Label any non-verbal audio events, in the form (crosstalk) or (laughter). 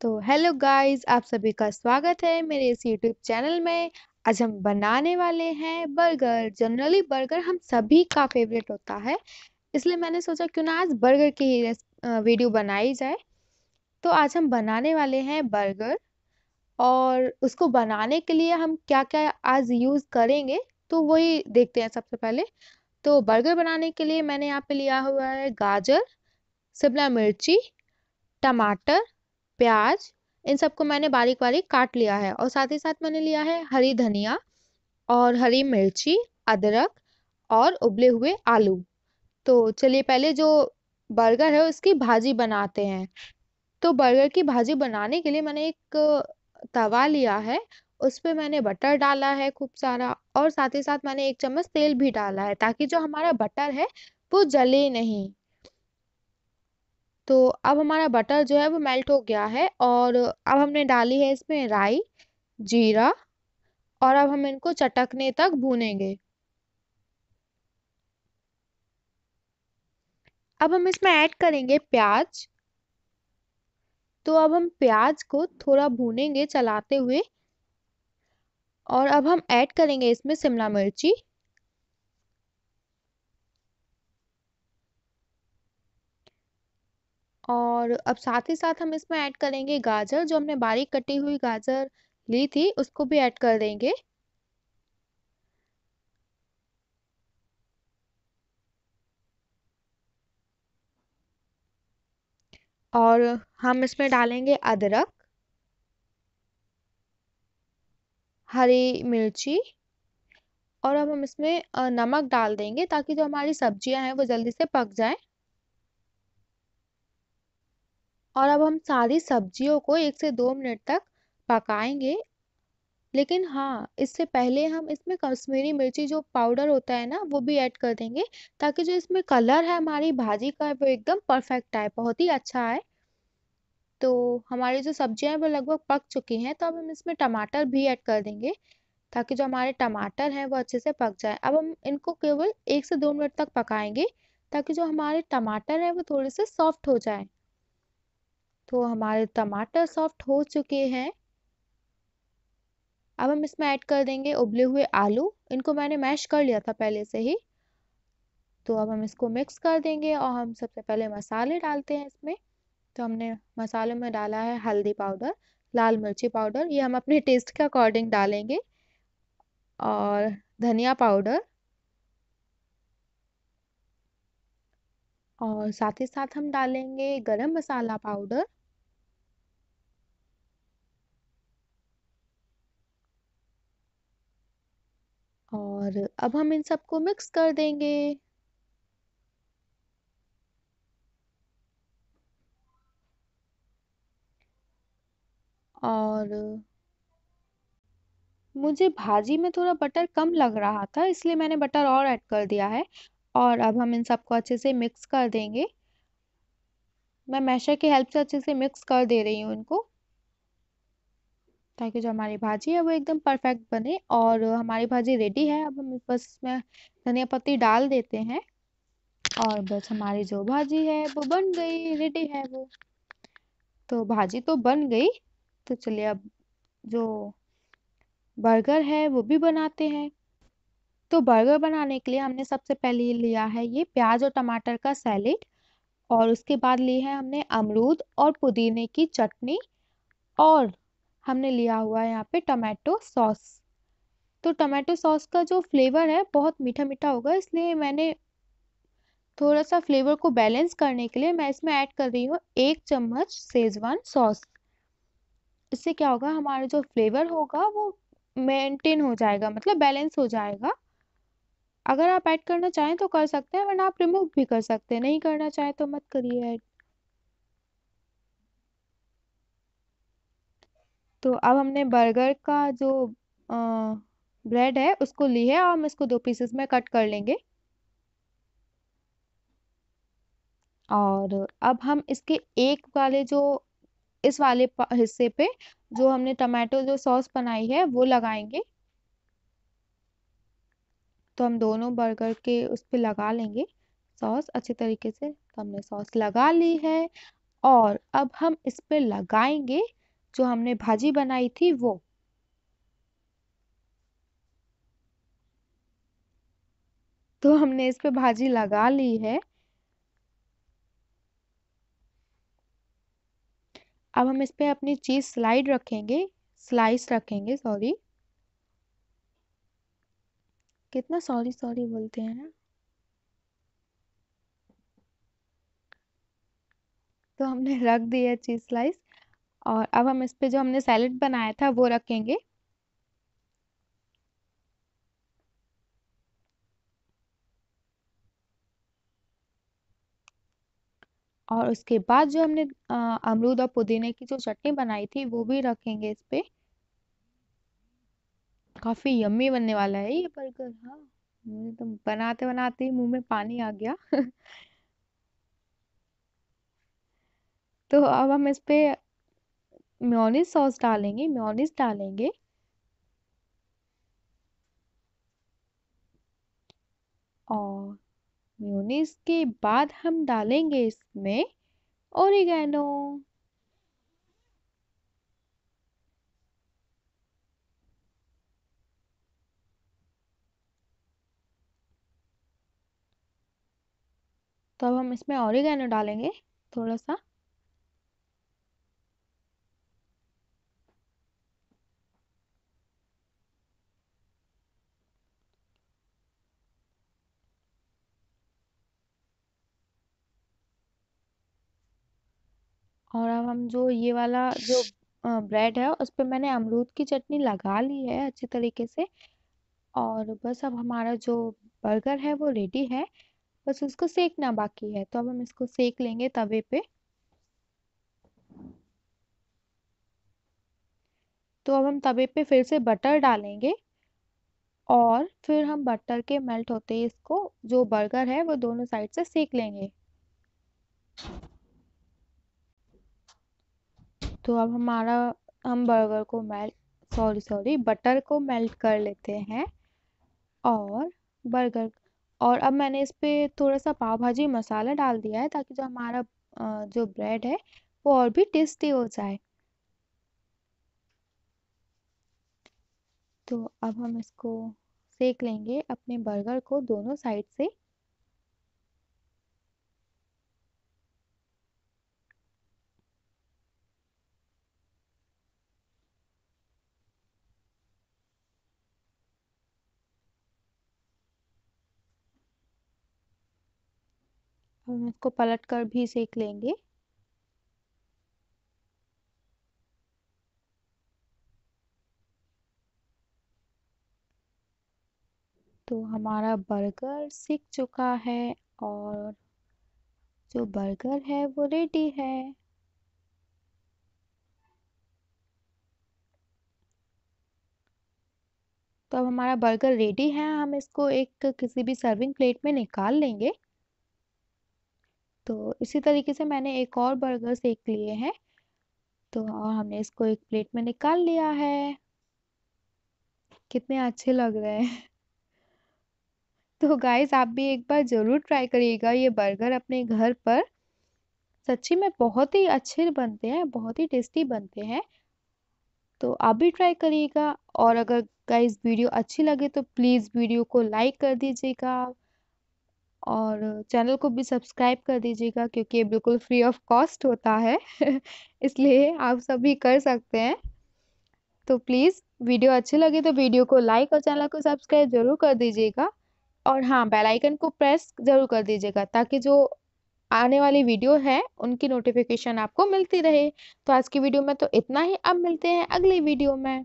तो hello guys आप सभी का स्वागत है मेरे इस यूट्यूब चैनल में आज हम बनाने वाले हैं बर्गर जनरली बर्गर हम सभी का फेवरेट होता है इसलिए मैंने सोचा क्यों ना आज बर्गर की ही वीडियो बनाई जाए तो आज हम बनाने वाले हैं बर्गर और उसको बनाने के लिए हम क्या क्या आज यूज़ करेंगे तो वही देखते हैं सबसे पहले तो बर्गर बनाने के लिए मैंने यहाँ पे लिया हुआ है गाजर शिमला मिर्ची टमाटर प्याज इन सबको मैंने बारीक बारीक काट लिया है और साथ ही साथ मैंने लिया है हरी धनिया और हरी मिर्ची अदरक और उबले हुए आलू तो चलिए पहले जो बर्गर है उसकी भाजी बनाते हैं तो बर्गर की भाजी बनाने के लिए मैंने एक तवा लिया है उस पर मैंने बटर डाला है खूब सारा और साथ ही साथ मैंने एक चम्मच तेल भी डाला है ताकि जो हमारा बटर है वो जले नहीं तो अब हमारा बटर जो है वो मेल्ट हो गया है और अब हमने डाली है इसमें राई जीरा और अब हम इनको चटकने तक भूनेंगे अब हम इसमें ऐड करेंगे प्याज तो अब हम प्याज को थोड़ा भूनेंगे चलाते हुए और अब हम ऐड करेंगे इसमें शिमला मिर्ची और अब साथ ही साथ हम इसमें ऐड करेंगे गाजर जो हमने बारीक कटी हुई गाजर ली थी उसको भी ऐड कर देंगे और हम इसमें डालेंगे अदरक हरी मिर्ची और अब हम इसमें नमक डाल देंगे ताकि जो हमारी सब्जियां हैं वो जल्दी से पक जाएं और अब हम सारी सब्जियों को एक से दो मिनट तक पकाएंगे लेकिन हाँ इससे पहले हम इसमें कश्मीरी मिर्ची जो पाउडर होता है ना वो भी ऐड कर देंगे ताकि जो इसमें कलर है हमारी भाजी का वो एकदम परफेक्ट आए बहुत ही अच्छा आए तो हमारी जो सब्जियां हैं वो लगभग पक चुकी हैं तो अब हम इसमें टमाटर भी ऐड कर देंगे ताकि जो हमारे टमाटर हैं वो अच्छे से पक जाए अब हम इनको केवल एक से दो मिनट तक पकाएंगे ताकि जो हमारे टमाटर हैं वो थोड़े से सॉफ्ट हो जाए तो हमारे टमाटर सॉफ्ट हो चुके हैं अब हम इसमें ऐड कर देंगे उबले हुए आलू इनको मैंने मैश कर लिया था पहले से ही तो अब हम इसको मिक्स कर देंगे और हम सबसे पहले मसाले डालते हैं इसमें तो हमने मसालों में डाला है हल्दी पाउडर लाल मिर्ची पाउडर ये हम अपने टेस्ट के अकॉर्डिंग डालेंगे और धनिया पाउडर और साथ ही साथ हम डालेंगे गरम मसाला पाउडर और अब हम इन सबको मिक्स कर देंगे और मुझे भाजी में थोड़ा बटर कम लग रहा था इसलिए मैंने बटर और ऐड कर दिया है और अब हम इन सबको अच्छे से मिक्स कर देंगे मैं मैशर की हेल्प से अच्छे से मिक्स कर दे रही हूँ इनको ताकि जो हमारी भाजी है वो एकदम परफेक्ट बने और हमारी भाजी रेडी है अब हम बस इसमें धनिया पत्ती डाल देते हैं और बस हमारी जो भाजी है वो बन गई रेडी है वो तो भाजी तो बन गई तो चलिए अब जो बर्गर है वो भी बनाते हैं तो बर्गर बनाने के लिए हमने सबसे पहले लिया है ये प्याज और टमाटर का सैलेड और उसके बाद ली है हमने अमरूद और पुदीने की चटनी और हमने लिया हुआ है यहाँ पे टमाटो सॉस तो टमाटो सॉस का जो फ्लेवर है बहुत मीठा मीठा होगा इसलिए मैंने थोड़ा सा फ्लेवर को बैलेंस करने के लिए मैं इसमें ऐड कर रही हूँ एक चम्मच सेजवान सॉस इससे क्या होगा हमारा जो फ्लेवर होगा वो मेंटेन हो जाएगा मतलब बैलेंस हो जाएगा अगर आप ऐड करना चाहें तो कर सकते हैं वरना आप रिमूव भी कर सकते हैं नहीं करना चाहें तो मत करिए ऐड तो अब हमने बर्गर का जो आ, ब्रेड है उसको ली है और हम इसको दो पीसेस में कट कर लेंगे और अब हम इसके एक वाले जो इस वाले हिस्से पे जो हमने टमाटो जो सॉस बनाई है वो लगाएंगे तो हम दोनों बर्गर के उस पर लगा लेंगे सॉस अच्छे तरीके से तो हमने सॉस लगा ली है और अब हम इस पर लगाएंगे जो हमने भाजी बनाई थी वो तो हमने इस पे भाजी लगा ली है अब हम इस पे अपनी चीज़ स्लाइड रखेंगे स्लाइस रखेंगे सॉरी कितना सॉरी सॉरी बोलते हैं ना तो हमने रख दिया चीज़ स्लाइस और अब हम इस पे जो हमने सैलेड बनाया था वो रखेंगे और उसके बाद जो हमने अमरूद और पुदीने की जो चटनी बनाई थी वो भी रखेंगे इस पे काफी यम्मी बनने वाला है ये बर्गर हाँ मुझे तो बनाते बनाते ही मुंह में पानी आ गया (laughs) तो अब हम इस पे म्योनिस सॉस डालेंगे म्योनिस डालेंगे और म्योनिस के बाद हम डालेंगे इसमें ओरिगेनो तो अब हम इसमें ओरिगेनो डालेंगे थोड़ा सा और अब हम जो ये वाला जो ब्रेड है उस पर मैंने अमरूद की चटनी लगा ली है अच्छे तरीके से और बस अब हमारा जो बर्गर है वो रेडी है बस उसको सेकना बाकी है तो अब हम इसको सेक लेंगे तवे पे तो अब हम तवे पे फिर से बटर डालेंगे और फिर हम बटर के मेल्ट होते इसको जो बर्गर है वो दोनों साइड से सेक लेंगे तो अब हमारा हम बर्गर को मेल्ट सॉरी सॉरी बटर को मेल्ट कर लेते हैं और बर्गर और अब मैंने इस पर थोड़ा सा पाव भाजी मसाला डाल दिया है ताकि जो हमारा जो ब्रेड है वो और भी टेस्टी हो जाए तो अब हम इसको सेक लेंगे अपने बर्गर को दोनों साइड से हम इसको पलट कर भी सेक लेंगे तो हमारा बर्गर सीख चुका है और जो बर्गर है वो रेडी है तो अब हमारा बर्गर रेडी है हम इसको एक किसी भी सर्विंग प्लेट में निकाल लेंगे तो इसी तरीके से मैंने एक और बर्गर सेक लिए हैं तो और हमने इसको एक प्लेट में निकाल लिया है कितने अच्छे लग रहे हैं तो गाइस आप भी एक बार ज़रूर ट्राई करिएगा ये बर्गर अपने घर पर सच्ची में बहुत ही अच्छे बनते हैं बहुत ही टेस्टी बनते हैं तो आप भी ट्राई करिएगा और अगर गाइस वीडियो अच्छी लगे तो प्लीज़ वीडियो को लाइक कर दीजिएगा और चैनल को भी सब्सक्राइब कर दीजिएगा क्योंकि ये बिल्कुल फ्री ऑफ कॉस्ट होता है (laughs) इसलिए आप सभी कर सकते हैं तो प्लीज़ वीडियो अच्छी लगे तो वीडियो को लाइक और चैनल को सब्सक्राइब ज़रूर कर दीजिएगा और हाँ बेल आइकन को प्रेस ज़रूर कर दीजिएगा ताकि जो आने वाली वीडियो है उनकी नोटिफिकेशन आपको मिलती रहे तो आज की वीडियो में तो इतना ही अब मिलते हैं अगली वीडियो में